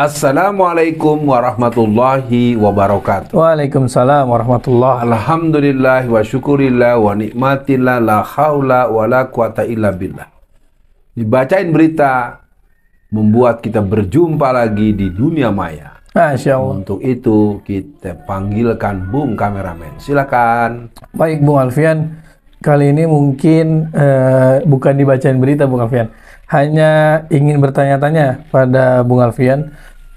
Assalamualaikum warahmatullahi wabarakatuh. Waalaikumsalam warahmatullahi. Alhamdulillah wa syukurillah wa nikmatillah la haula wa la quwata illa billah. Dibacain berita membuat kita berjumpa lagi di dunia maya. Masya Allah. Untuk itu kita panggilkan Bung kameramen. Silakan. Baik Bung Alfian, kali ini mungkin uh, bukan dibacain berita Bung Alfian. Hanya ingin bertanya-tanya pada Bung Alfian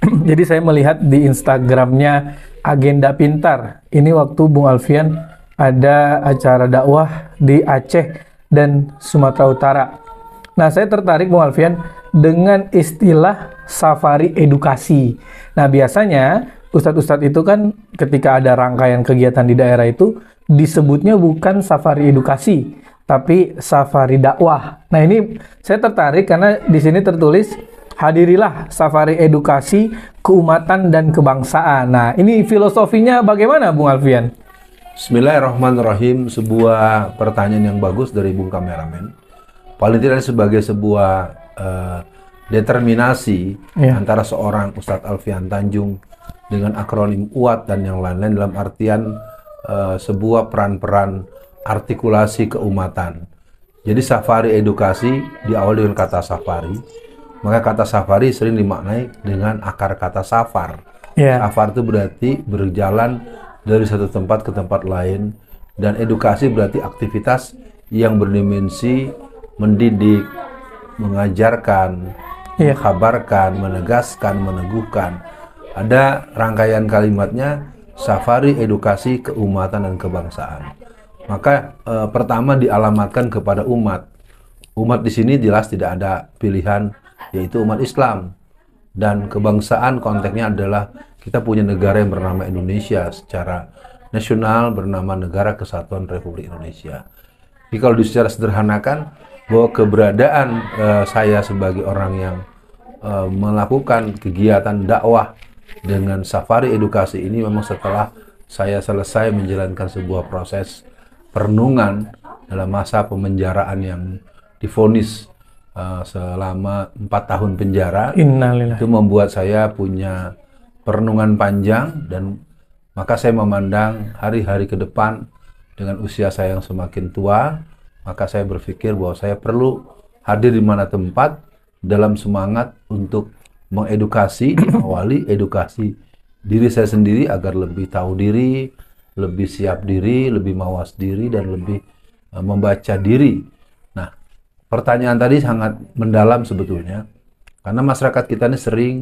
Jadi saya melihat di Instagramnya Agenda Pintar. Ini waktu Bung Alfian ada acara dakwah di Aceh dan Sumatera Utara. Nah, saya tertarik Bung Alfian dengan istilah safari edukasi. Nah, biasanya ustadz-ustadz itu kan ketika ada rangkaian kegiatan di daerah itu disebutnya bukan safari edukasi, tapi safari dakwah. Nah, ini saya tertarik karena di sini tertulis Hadirilah safari edukasi, keumatan, dan kebangsaan. Nah, ini filosofinya bagaimana, Bung Alfian? Bismillahirrahmanirrahim, sebuah pertanyaan yang bagus dari Bung Kameramen. Paling tidak sebagai sebuah uh, determinasi yeah. antara seorang Ustadz Alfian Tanjung dengan akronim UAT dan yang lain-lain dalam artian uh, sebuah peran-peran artikulasi keumatan. Jadi safari edukasi diawali dengan kata safari, maka kata safari sering dimaknai dengan akar kata safar. Yeah. Safar itu berarti berjalan dari satu tempat ke tempat lain dan edukasi berarti aktivitas yang berdimensi mendidik, mengajarkan, yeah. mengkabarkan, menegaskan, meneguhkan. Ada rangkaian kalimatnya safari edukasi keumatan dan kebangsaan. Maka eh, pertama dialamatkan kepada umat. Umat di sini jelas tidak ada pilihan yaitu umat Islam dan kebangsaan konteksnya adalah kita punya negara yang bernama Indonesia secara nasional bernama Negara Kesatuan Republik Indonesia. Jadi kalau secara sederhanakan bahwa keberadaan uh, saya sebagai orang yang uh, melakukan kegiatan dakwah dengan safari edukasi ini memang setelah saya selesai menjalankan sebuah proses perenungan dalam masa pemenjaraan yang difonis uh, selama empat tahun penjara. Itu membuat saya punya perenungan panjang dan maka saya memandang hari-hari ke depan dengan usia saya yang semakin tua, maka saya berpikir bahwa saya perlu hadir di mana tempat dalam semangat untuk mengedukasi, awali edukasi diri saya sendiri agar lebih tahu diri, lebih siap diri, lebih mawas diri, dan lebih eh, membaca diri pertanyaan tadi sangat mendalam sebetulnya. Karena masyarakat kita ini sering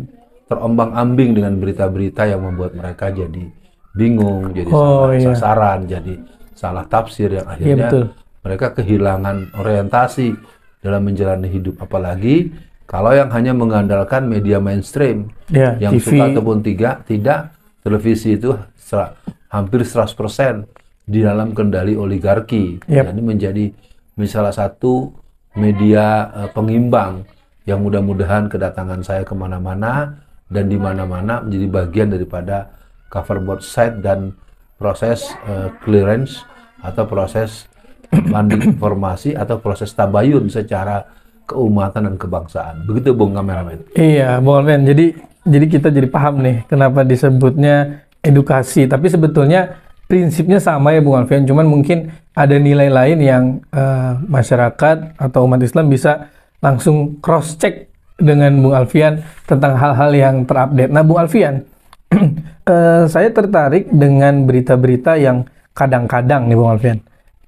terombang-ambing dengan berita-berita yang membuat mereka jadi bingung, jadi oh, salah iya. sasaran, jadi salah tafsir yang iya, akhirnya iya, mereka kehilangan orientasi dalam menjalani hidup apalagi kalau yang hanya mengandalkan media mainstream ya, yang TV. suka ataupun tiga, tidak televisi itu serah, hampir 100% di dalam kendali oligarki. Yep. Jadi menjadi salah satu media uh, pengimbang yang mudah-mudahan kedatangan saya kemana-mana dan di mana-mana menjadi bagian daripada coverboard set dan proses uh, clearance atau proses mandi informasi atau proses tabayun secara keumatan dan kebangsaan. Begitu Bung Kameramen. Iya, Bung Kameramen. Jadi jadi kita jadi paham nih kenapa disebutnya edukasi, tapi sebetulnya prinsipnya sama ya Bung Alfian, cuman mungkin ada nilai lain yang uh, masyarakat atau umat Islam bisa langsung cross check dengan Bung Alfian tentang hal-hal yang terupdate. Nah, Bung Alfian, uh, saya tertarik dengan berita-berita yang kadang-kadang nih Bung Alfian.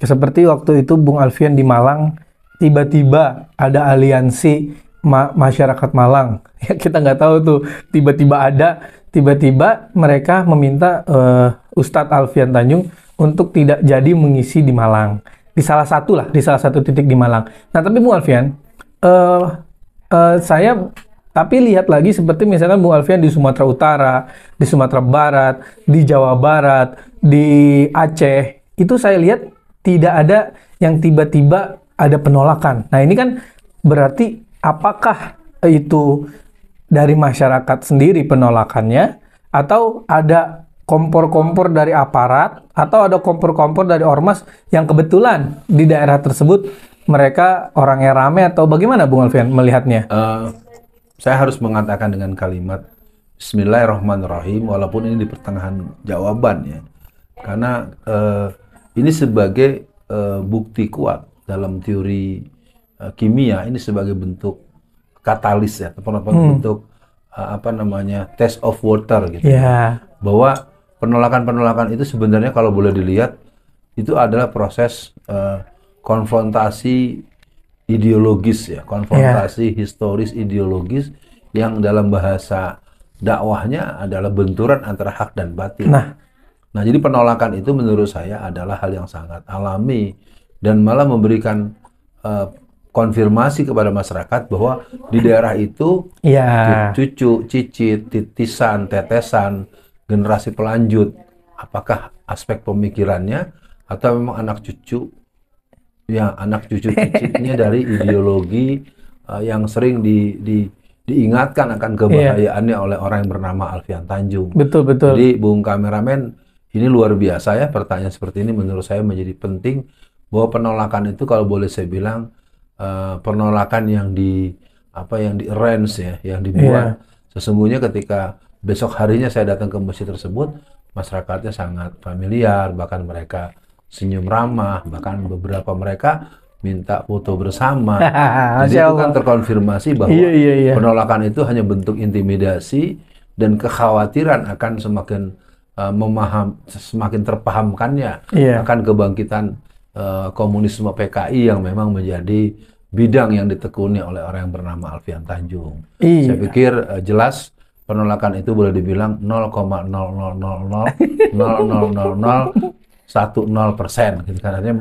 Seperti waktu itu Bung Alfian di Malang tiba-tiba ada aliansi ma masyarakat Malang. Ya kita nggak tahu tuh tiba-tiba ada, tiba-tiba mereka meminta uh, Ustadz Alfian Tanjung untuk tidak jadi mengisi di Malang. Di salah satu lah, di salah satu titik di Malang. Nah, tapi Bu Alfian, uh, uh, saya tapi lihat lagi seperti misalkan Bu Alfian di Sumatera Utara, di Sumatera Barat, di Jawa Barat, di Aceh, itu saya lihat tidak ada yang tiba-tiba ada penolakan. Nah, ini kan berarti apakah itu dari masyarakat sendiri penolakannya atau ada kompor-kompor dari aparat atau ada kompor-kompor dari ormas yang kebetulan di daerah tersebut mereka orangnya rame atau bagaimana Bung Alfian melihatnya? Uh, saya harus mengatakan dengan kalimat Bismillahirrahmanirrahim walaupun ini di pertengahan jawaban ya karena uh, ini sebagai uh, bukti kuat dalam teori uh, kimia ini sebagai bentuk katalis ya atau hmm. bentuk uh, apa namanya test of water gitu yeah. bahwa penolakan-penolakan itu sebenarnya kalau boleh dilihat itu adalah proses uh, konfrontasi ideologis ya, konfrontasi yeah. historis ideologis yang dalam bahasa dakwahnya adalah benturan antara hak dan batin. Nah, nah jadi penolakan itu menurut saya adalah hal yang sangat alami dan malah memberikan uh, konfirmasi kepada masyarakat bahwa di daerah itu yeah. cucu, cicit, titisan, tetesan generasi pelanjut apakah aspek pemikirannya atau memang anak cucu ya anak cucu cicitnya dari ideologi uh, yang sering di, di diingatkan akan iya. kebahayaannya yeah. oleh orang yang bernama Alfian Tanjung. Betul betul. Jadi Bung kameramen ini luar biasa ya pertanyaan seperti ini menurut saya menjadi penting bahwa penolakan itu kalau boleh saya bilang uh, penolakan yang di apa yang di arrange ya yang dibuat yeah. sesungguhnya ketika besok harinya saya datang ke masjid tersebut masyarakatnya sangat familiar bahkan mereka senyum ramah bahkan beberapa mereka minta foto bersama jadi itu kan terkonfirmasi bahwa iya, iya, iya. penolakan itu hanya bentuk intimidasi dan kekhawatiran akan semakin uh, memaham semakin terpahamkannya iya. akan kebangkitan uh, komunisme PKI yang memang menjadi bidang yang ditekuni oleh orang yang bernama Alfian Tanjung. Iya. Saya pikir uh, jelas penolakan itu boleh dibilang 0,000000010 persen gitu kan artinya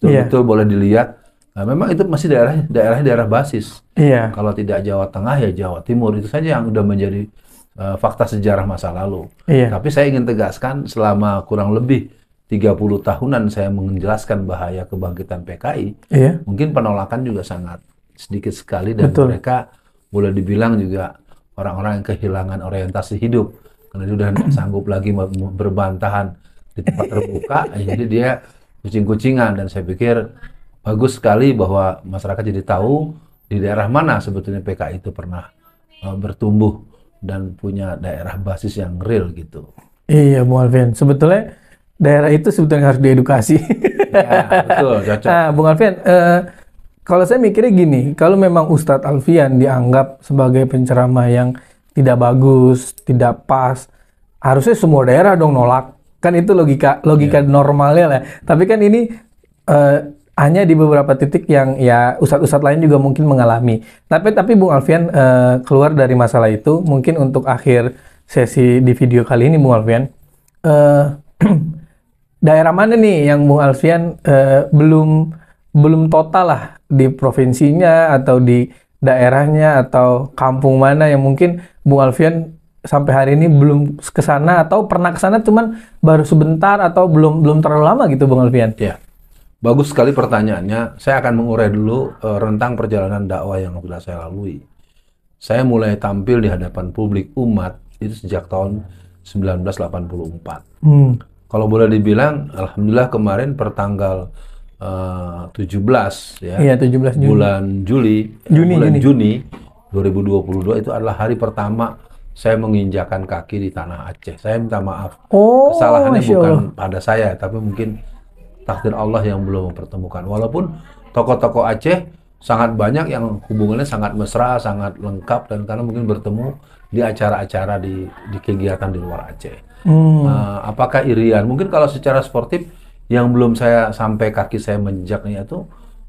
betul-betul yeah. Iya. boleh dilihat nah, memang itu masih daerah daerah daerah basis yeah. kalau tidak Jawa Tengah ya Jawa Timur itu saja yang sudah menjadi uh, fakta sejarah masa lalu yeah. tapi saya ingin tegaskan selama kurang lebih 30 tahunan saya menjelaskan bahaya kebangkitan PKI yeah. mungkin penolakan juga sangat sedikit sekali dan Betul. mereka boleh dibilang juga orang-orang yang kehilangan orientasi hidup karena dia udah nggak sanggup lagi berbantahan di tempat terbuka jadi dia kucing-kucingan dan saya pikir bagus sekali bahwa masyarakat jadi tahu di daerah mana sebetulnya PKI itu pernah uh, bertumbuh dan punya daerah basis yang real gitu. Iya, Bu Alvin. Sebetulnya daerah itu sebetulnya harus diedukasi. Ya, betul, cocok. Nah, Bung Alvin, uh, kalau saya mikirnya gini, kalau memang Ustadz Alfian dianggap sebagai penceramah yang tidak bagus, tidak pas, harusnya semua daerah dong nolak. Kan itu logika logika yeah. normalnya lah. Tapi kan ini uh, hanya di beberapa titik yang ya Ustadz-Ustadz lain juga mungkin mengalami. Tapi tapi Bung Alfian uh, keluar dari masalah itu, mungkin untuk akhir sesi di video kali ini Bung Alfian. Uh, daerah mana nih yang Bung Alfian uh, belum belum total lah di provinsinya atau di daerahnya atau kampung mana yang mungkin Bu Alfian sampai hari ini belum ke sana atau pernah ke sana cuman baru sebentar atau belum belum terlalu lama gitu Bung Alfian. Ya. Bagus sekali pertanyaannya. Saya akan mengurai dulu uh, rentang perjalanan dakwah yang sudah saya lalui. Saya mulai tampil di hadapan publik umat itu sejak tahun 1984. Hmm. Kalau boleh dibilang alhamdulillah kemarin pertanggal uh, 17 ya. Iya, 17 Juni. Bulan Juli, eh, Juni, bulan Juni. Juni 2022 itu adalah hari pertama saya menginjakan kaki di tanah Aceh. Saya minta maaf. Oh, Kesalahannya bukan pada saya, tapi mungkin takdir Allah yang belum mempertemukan. Walaupun tokoh-tokoh Aceh sangat banyak yang hubungannya sangat mesra, sangat lengkap dan karena mungkin bertemu di acara-acara di di kegiatan di luar Aceh. Hmm. Uh, apakah irian? Mungkin kalau secara sportif yang belum saya sampai kaki saya menjak itu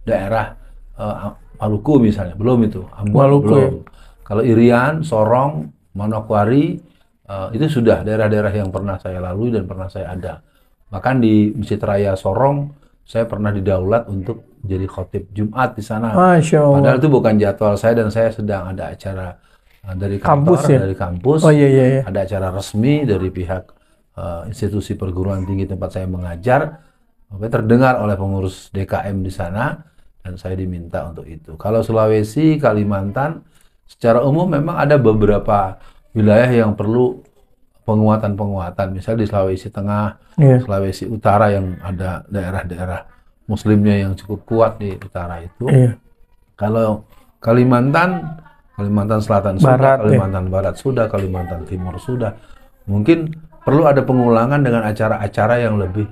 daerah uh, Maluku misalnya belum itu Ambon Maluku. belum kalau Irian Sorong Manokwari uh, itu sudah daerah-daerah yang pernah saya lalui dan pernah saya ada bahkan di Masjid Raya Sorong saya pernah didaulat untuk jadi khotib Jumat di sana padahal itu bukan jadwal saya dan saya sedang ada acara uh, dari kantor kampus, ya? dari kampus oh, iya, iya. iya. ada acara resmi dari pihak uh, institusi perguruan tinggi tempat saya mengajar Oke, terdengar oleh pengurus DKM di sana dan saya diminta untuk itu. Kalau Sulawesi, Kalimantan secara umum memang ada beberapa wilayah yang perlu penguatan-penguatan. Misal di Sulawesi Tengah, yeah. Sulawesi Utara yang ada daerah-daerah muslimnya yang cukup kuat di utara itu. Yeah. Kalau Kalimantan, Kalimantan Selatan sudah, Barat, iya. Kalimantan yeah. Barat sudah, Kalimantan Timur sudah. Mungkin perlu ada pengulangan dengan acara-acara yang lebih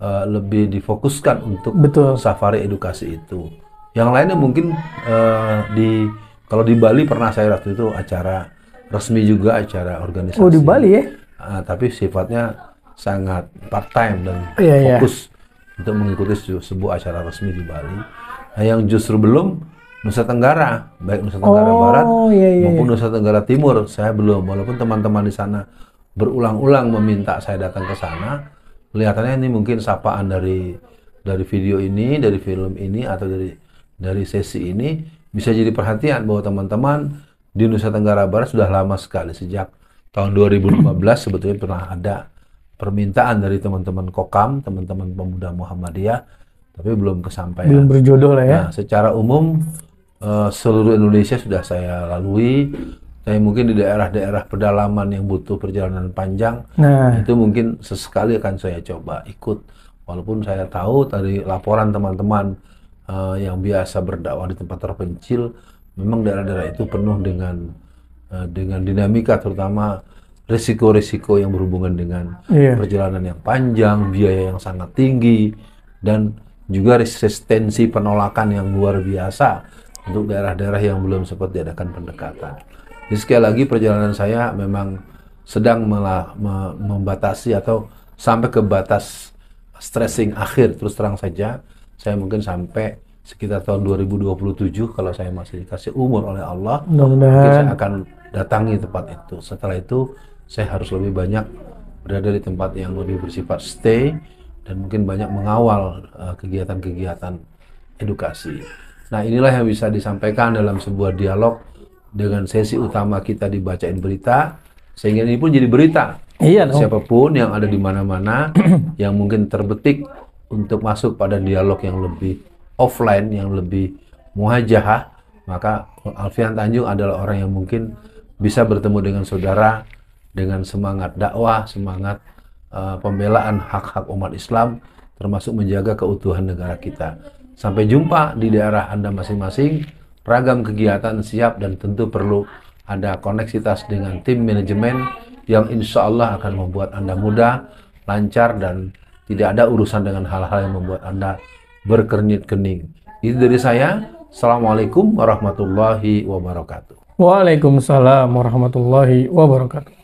uh, lebih difokuskan untuk Betul. safari edukasi itu. Yang lainnya mungkin uh, di kalau di Bali pernah saya waktu itu acara resmi juga acara organisasi. Oh di Bali ya? Uh, tapi sifatnya sangat part time dan yeah, oh, iya, iya. fokus yeah. untuk mengikuti se sebuah acara resmi di Bali. Nah, yang justru belum Nusa Tenggara, baik Nusa Tenggara oh, Barat yeah, yeah, maupun iya. Nusa Tenggara Timur, saya belum. Walaupun teman-teman di sana berulang-ulang meminta saya datang ke sana, kelihatannya ini mungkin sapaan dari dari video ini, dari film ini atau dari dari sesi ini bisa jadi perhatian bahwa teman-teman di Nusa Tenggara Barat sudah lama sekali sejak tahun 2015 sebetulnya pernah ada permintaan dari teman-teman Kokam, teman-teman pemuda Muhammadiyah, tapi belum kesampaian. Belum berjodoh lah ya. Nah, secara umum eh, seluruh Indonesia sudah saya lalui, tapi mungkin di daerah-daerah pedalaman yang butuh perjalanan panjang nah. itu mungkin sesekali akan saya coba ikut walaupun saya tahu dari laporan teman-teman uh, yang biasa berdakwah di tempat terpencil memang daerah-daerah itu penuh dengan uh, dengan dinamika terutama risiko-risiko yang berhubungan dengan yeah. perjalanan yang panjang, biaya yang sangat tinggi dan juga resistensi penolakan yang luar biasa untuk daerah-daerah yang belum sempat diadakan pendekatan. Jadi sekali lagi perjalanan saya memang sedang melah membatasi atau sampai ke batas stressing akhir terus terang saja saya mungkin sampai sekitar tahun 2027 kalau saya masih dikasih umur oleh Allah Mudah mungkin saya akan datangi tempat itu setelah itu saya harus lebih banyak berada di tempat yang lebih bersifat stay dan mungkin banyak mengawal eh, kegiatan-kegiatan uh, edukasi. Nah, inilah yang bisa disampaikan dalam sebuah dialog dengan sesi utama kita dibacain berita sehingga ini pun jadi berita. Iya dong. Siapapun yang ada di mana-mana yang mungkin terbetik untuk masuk pada dialog yang lebih offline, yang lebih muhajahah, maka Alfian Tanjung adalah orang yang mungkin bisa bertemu dengan saudara dengan semangat dakwah, semangat uh, pembelaan hak-hak umat Islam termasuk menjaga keutuhan negara kita. Sampai jumpa di daerah Anda masing-masing ragam kegiatan siap dan tentu perlu ada koneksitas dengan tim manajemen yang insya Allah akan membuat Anda mudah, lancar, dan tidak ada urusan dengan hal-hal yang membuat Anda berkernyit-kening. Itu dari saya. Assalamualaikum warahmatullahi wabarakatuh. Waalaikumsalam warahmatullahi wabarakatuh.